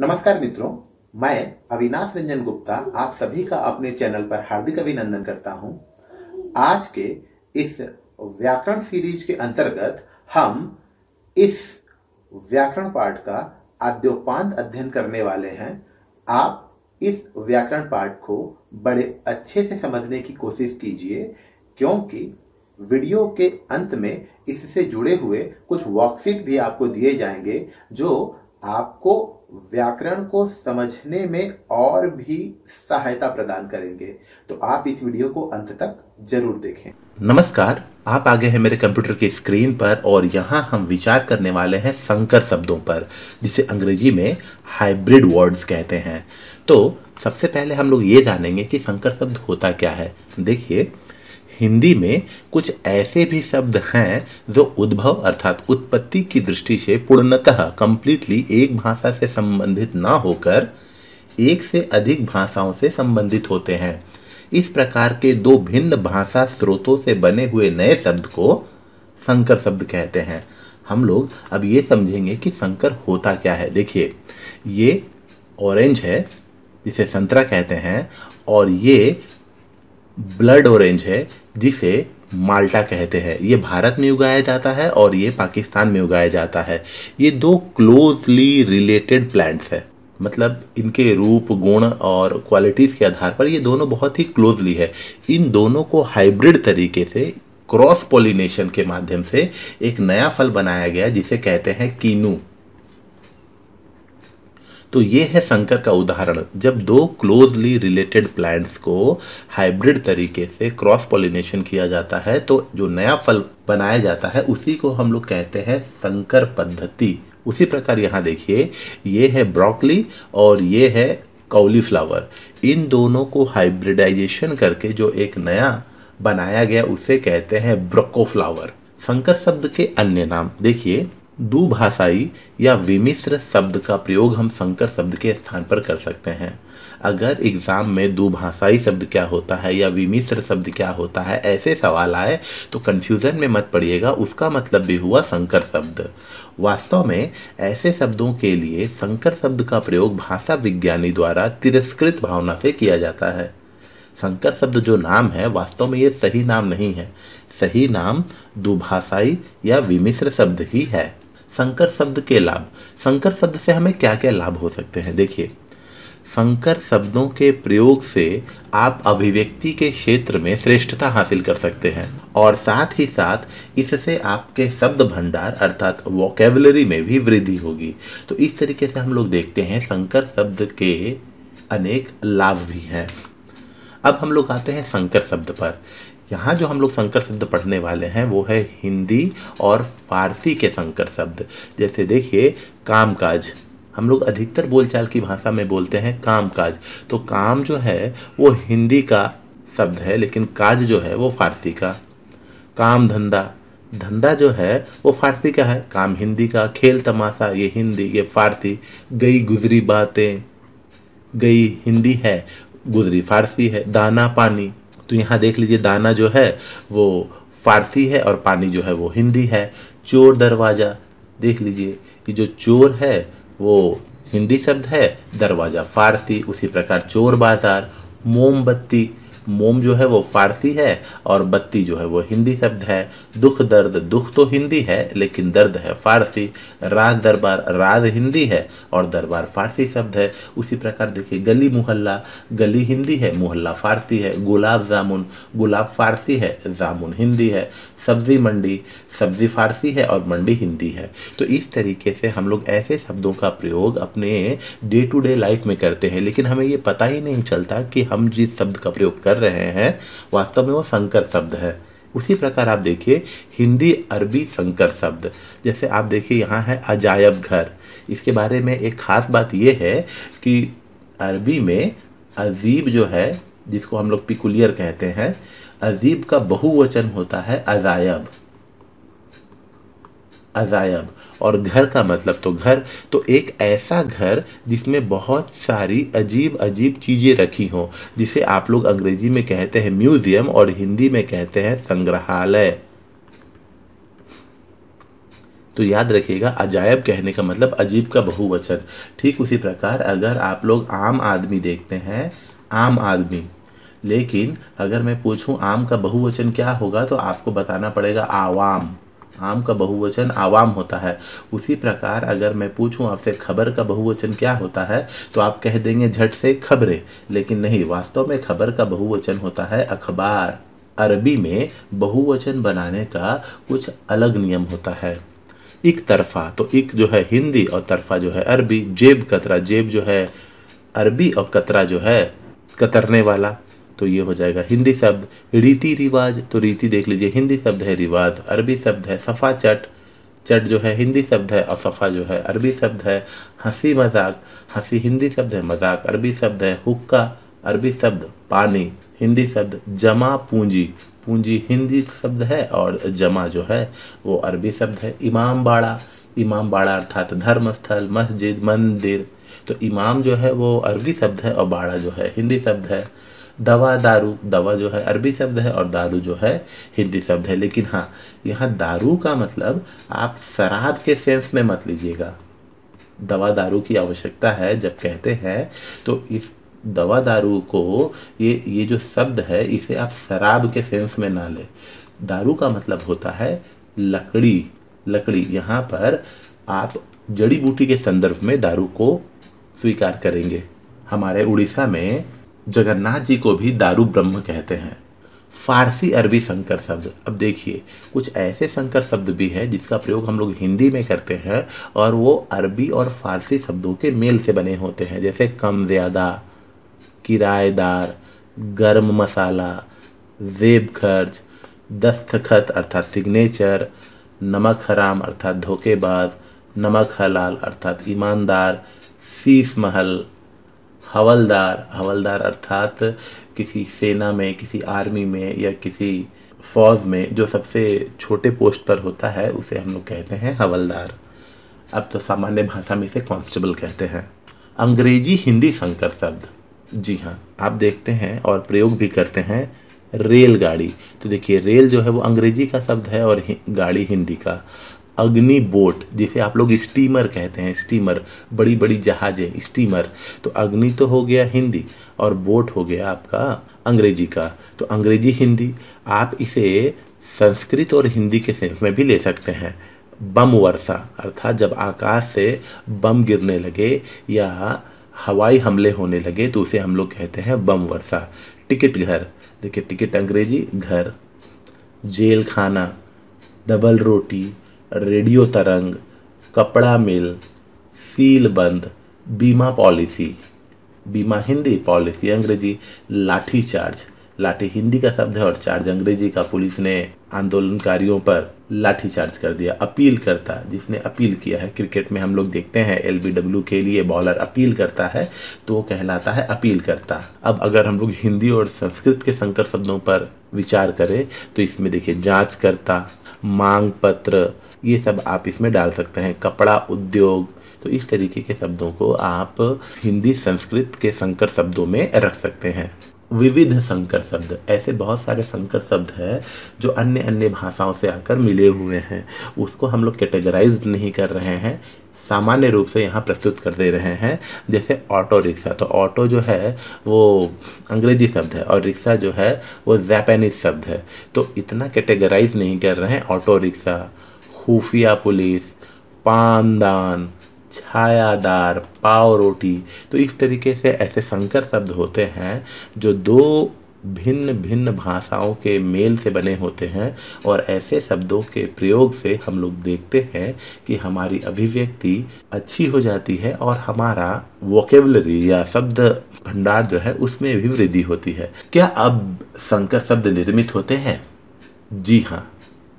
नमस्कार मित्रों मैं अविनाश रंजन गुप्ता आप सभी का अपने चैनल पर हार्दिक अभिनंदन करता हूं। आज के इस व्याकरण सीरीज के अंतर्गत हम इस व्याकरण पाठ का आद्योपांत अध्ययन करने वाले हैं आप इस व्याकरण पाठ को बड़े अच्छे से समझने की कोशिश कीजिए क्योंकि वीडियो के अंत में इससे जुड़े हुए कुछ वर्कशीट भी आपको दिए जाएंगे जो आपको व्याकरण को समझने में और भी सहायता प्रदान करेंगे तो आप इस वीडियो को अंत तक जरूर देखें नमस्कार आप आगे हैं मेरे कंप्यूटर की स्क्रीन पर और यहाँ हम विचार करने वाले हैं संकर शब्दों पर जिसे अंग्रेजी में हाइब्रिड वर्ड्स कहते हैं तो सबसे पहले हम लोग ये जानेंगे कि संकर शब्द होता क्या है देखिए हिंदी में कुछ ऐसे भी शब्द हैं जो उद्भव अर्थात उत्पत्ति की दृष्टि से पूर्णतः कंप्लीटली एक भाषा से संबंधित ना होकर एक से अधिक भाषाओं से संबंधित होते हैं इस प्रकार के दो भिन्न भाषा स्रोतों से बने हुए नए शब्द को संकर शब्द कहते हैं हम लोग अब ये समझेंगे कि संकर होता क्या है देखिए ये ऑरेंज है जिसे संतरा कहते हैं और ये ब्लड ऑरेंज है जिसे माल्टा कहते हैं ये भारत में उगाया जाता है और ये पाकिस्तान में उगाया जाता है ये दो क्लोजली रिलेटेड प्लांट्स हैं मतलब इनके रूप गुण और क्वालिटीज़ के आधार पर ये दोनों बहुत ही क्लोजली है इन दोनों को हाइब्रिड तरीके से क्रॉस पोलिनेशन के माध्यम से एक नया फल बनाया गया जिसे कहते हैं कीनू तो ये है संकर का उदाहरण जब दो क्लोजली रिलेटेड प्लांट्स को हाइब्रिड तरीके से क्रॉस पॉलिनेशन किया जाता है तो जो नया फल बनाया जाता है उसी को हम लोग कहते हैं संकर पद्धति उसी प्रकार यहाँ देखिए ये है ब्रोकली और ये है काउलीफ्लावर इन दोनों को हाइब्रिडाइजेशन करके जो एक नया बनाया गया उसे कहते हैं ब्रोकोफ्लावर संकर शब्द के अन्य नाम देखिए दुभाषाई या विमिश्र शब्द का प्रयोग हम संकर शब्द के स्थान पर कर सकते हैं अगर एग्ज़ाम में दुभाषाई शब्द क्या होता है या विमिश्र शब्द क्या होता है ऐसे सवाल आए तो कन्फ्यूज़न में मत पड़िएगा उसका मतलब भी हुआ संकर शब्द वास्तव में ऐसे शब्दों के लिए संकर शब्द का प्रयोग भाषा विज्ञानी द्वारा तिरस्कृत भावना से किया जाता है संकर शब्द जो नाम है वास्तव में ये सही नाम नहीं है सही नाम दुभाषाई या विमिश्र शब्द ही है संकर शब्द के लाभ संकर शब्द से हमें क्या क्या लाभ हो सकते हैं देखिए संकर शब्दों के प्रयोग से आप अभिव्यक्ति के क्षेत्र में श्रेष्ठता हासिल कर सकते हैं और साथ ही साथ इससे आपके शब्द भंडार अर्थात वोकेबलरी में भी वृद्धि होगी तो इस तरीके से हम लोग देखते हैं संकर शब्द के अनेक लाभ भी हैं अब हम लोग आते हैं संकर शब्द पर यहाँ जो हम लोग संकर शब्द पढ़ने वाले हैं वो है हिंदी और फारसी के संकर शब्द जैसे देखिए कामकाज हम लोग अधिकतर बोलचाल की भाषा में बोलते हैं कामकाज तो काम जो है वो हिंदी का शब्द है लेकिन काज जो है वो फारसी का काम धंधा धंधा जो है वो फारसी का है काम हिंदी का खेल तमाशा ये हिंदी ये फारसी गई गुजरी बातें गई हिंदी है गुजरी फारसी है दाना पानी तो यहाँ देख लीजिए दाना जो है वो फारसी है और पानी जो है वो हिंदी है चोर दरवाज़ा देख लीजिए कि जो चोर है वो हिंदी शब्द है दरवाज़ा फारसी उसी प्रकार चोर बाज़ार मोमबत्ती मोम जो है वो फारसी है और बत्ती जो है वो हिंदी शब्द है दुख दर्द दुख तो हिंदी है लेकिन दर्द है फारसी राज दरबार राज हिंदी है और दरबार फारसी शब्द है उसी प्रकार देखिए गली मोहल्ला गली हिंदी है मोहल्ला फारसी है गुलाब जामुन गुलाब फारसी है जामुन हिंदी है सब्ज़ी मंडी सब्ज़ी फारसी है और मंडी हिंदी है तो इस तरीके से हम लोग ऐसे शब्दों का प्रयोग अपने डे टू डे लाइफ में करते हैं लेकिन हमें ये पता ही नहीं चलता कि हम जिस शब्द का प्रयोग कर रहे हैं वास्तव में वो संकर शब्द है उसी प्रकार आप देखिए हिंदी अरबी संकर शब्द जैसे आप देखिए यहाँ है अजायब घर इसके बारे में एक ख़ास बात यह है कि अरबी में अजीब जो है जिसको हम लोग पिकुलियर कहते हैं अजीब का बहुवचन होता है अजायब अजायब और घर का मतलब तो घर तो एक ऐसा घर जिसमें बहुत सारी अजीब अजीब चीज़ें रखी हों जिसे आप लोग अंग्रेजी में कहते हैं म्यूज़ियम और हिंदी में कहते हैं संग्रहालय तो याद रखिएगा अजायब कहने का मतलब अजीब का बहुवचन ठीक उसी प्रकार अगर आप लोग आम आदमी देखते हैं आम आदमी लेकिन अगर मैं पूछूं आम का बहुवचन क्या होगा तो आपको बताना पड़ेगा आवाम आम का बहुवचन आवाम होता है उसी प्रकार अगर मैं पूछूं आपसे खबर का बहुवचन क्या होता है तो आप कह देंगे झट से खबरें लेकिन नहीं वास्तव में खबर का बहुवचन होता है अखबार अरबी में बहुवचन बनाने का कुछ अलग नियम होता है एक तरफा तो एक जो है हिंदी और तरफा जो है अरबी जेब कतरा जेब जो है अरबी और कतरा जो है कतरने वाला तो ये हो जाएगा हिंदी शब्द रीति रिवाज तो रीति देख लीजिए हिंदी शब्द है रिवाज अरबी शब्द है सफ़ा चट चट जो है हिंदी शब्द है और सफ़ा जो है अरबी शब्द है हंसी मजाक हंसी हिंदी शब्द है मजाक अरबी शब्द है हुक्का अरबी शब्द पानी हिंदी शब्द जमा पूंजी पूंजी हिंदी शब्द है और जमा जो है वो अरबी शब्द है इमाम बाड़ा इमाम बाड़ा अर्थात धर्म स्थल मस्जिद मंदिर तो इमाम जो है वो अरबी शब्द है और बाड़ा जो है हिंदी शब्द है दवा दारू दवा जो है अरबी शब्द है और दारू जो है हिंदी शब्द है लेकिन हाँ यहाँ दारू का मतलब आप शराब के सेंस में मत लीजिएगा दवा दारू की आवश्यकता है जब कहते हैं तो इस दवा दारू को ये ये जो शब्द है इसे आप शराब के सेंस में ना लें दारू का मतलब होता है लकड़ी लकड़ी यहाँ पर आप जड़ी बूटी के संदर्भ में दारू को स्वीकार करेंगे हमारे उड़ीसा में जगन्नाथ जी को भी दारू ब्रह्म कहते हैं फारसी अरबी संकर शब्द अब देखिए कुछ ऐसे संकर शब्द भी है जिसका प्रयोग हम लोग हिंदी में करते हैं और वो अरबी और फारसी शब्दों के मेल से बने होते हैं जैसे कम ज़्यादा किराएदार गर्म मसाला जेब खर्च दस्तखत अर्थात सिग्नेचर नमक हराम अर्थात धोखेबाज नमक हलाल अर्थात ईमानदार शीश महल हवलदार हवलदार अर्थात किसी सेना में किसी आर्मी में या किसी फौज में जो सबसे छोटे पोस्ट पर होता है उसे हम लोग कहते हैं हवलदार अब तो सामान्य भाषा में इसे कांस्टेबल कहते हैं अंग्रेजी हिंदी संकर शब्द जी हाँ आप देखते हैं और प्रयोग भी करते हैं रेलगाड़ी तो देखिए रेल जो है वो अंग्रेजी का शब्द है और गाड़ी हिंदी का अग्नि बोट जिसे आप लोग स्टीमर कहते हैं स्टीमर बड़ी बड़ी जहाजें स्टीमर तो अग्नि तो हो गया हिंदी और बोट हो गया आपका अंग्रेजी का तो अंग्रेजी हिंदी आप इसे संस्कृत और हिंदी के सेंस में भी ले सकते हैं बम वर्षा अर्थात जब आकाश से बम गिरने लगे या हवाई हमले होने लगे तो उसे हम लोग कहते हैं बम वर्षा टिकट घर देखिए टिकट अंग्रेजी घर जेल खाना डबल रोटी रेडियो तरंग कपड़ा मिल सील बंद बीमा पॉलिसी बीमा हिंदी पॉलिसी अंग्रेजी लाठी चार्ज लाठी हिंदी का शब्द है और चार्ज अंग्रेजी का पुलिस ने आंदोलनकारियों पर लाठी चार्ज कर दिया अपील करता जिसने अपील किया है क्रिकेट में हम लोग देखते हैं एल के लिए बॉलर अपील करता है तो वो कहलाता है अपील करता अब अगर हम लोग हिंदी और संस्कृत के संकर शब्दों पर विचार करें तो इसमें देखिए जांच करता मांग पत्र ये सब आप इसमें डाल सकते हैं कपड़ा उद्योग तो इस तरीके के शब्दों को आप हिंदी संस्कृत के संकर शब्दों में रख सकते हैं विविध संकर शब्द ऐसे बहुत सारे संकर शब्द हैं जो अन्य अन्य भाषाओं से आकर मिले हुए हैं उसको हम लोग कैटेगराइज नहीं कर रहे हैं सामान्य रूप से यहाँ प्रस्तुत कर दे रहे हैं जैसे ऑटो रिक्शा तो ऑटो जो है वो अंग्रेजी शब्द है और रिक्शा जो है वो जैपनीज शब्द है तो इतना कैटेगराइज नहीं कर रहे हैं ऑटो रिक्शा खुफिया पुलिस पानदान छायादार पाव रोटी तो इस तरीके से ऐसे संकर शब्द होते हैं जो दो भिन्न भिन्न भाषाओं के मेल से बने होते हैं और ऐसे शब्दों के प्रयोग से हम लोग देखते हैं कि हमारी अभिव्यक्ति अच्छी हो जाती है और हमारा वोकेबलरी या शब्द भंडार जो है उसमें भी वृद्धि होती है क्या अब संकर शब्द निर्मित होते हैं जी हाँ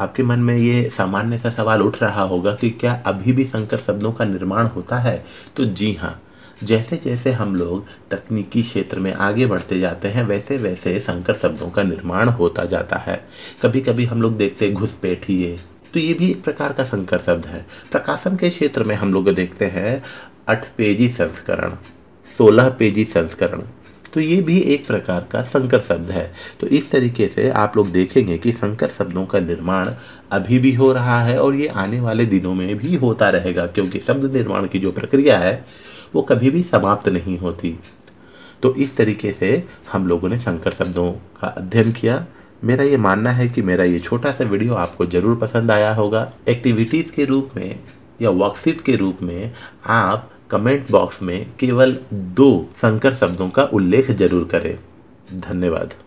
आपके मन में ये सामान्य सा सवाल उठ रहा होगा कि क्या अभी भी संकर शब्दों का निर्माण होता है तो जी हाँ जैसे जैसे हम लोग तकनीकी क्षेत्र में आगे बढ़ते जाते हैं वैसे वैसे संकर शब्दों का निर्माण होता जाता है कभी कभी हम लोग देखते हैं घुसपैठिए तो ये भी एक प्रकार का संकर शब्द है प्रकाशन के क्षेत्र में हम लोग देखते हैं अठ पेजी संस्करण सोलह पेजी संस्करण तो ये भी एक प्रकार का संकर शब्द है तो इस तरीके से आप लोग देखेंगे कि संकर शब्दों का निर्माण अभी भी हो रहा है और ये आने वाले दिनों में भी होता रहेगा क्योंकि शब्द निर्माण की जो प्रक्रिया है वो कभी भी समाप्त नहीं होती तो इस तरीके से हम लोगों ने संकर शब्दों का अध्ययन किया मेरा ये मानना है कि मेरा ये छोटा सा वीडियो आपको ज़रूर पसंद आया होगा एक्टिविटीज़ के रूप में या वर्कशीट के रूप में आप कमेंट बॉक्स में केवल दो संकर शब्दों का उल्लेख जरूर करें धन्यवाद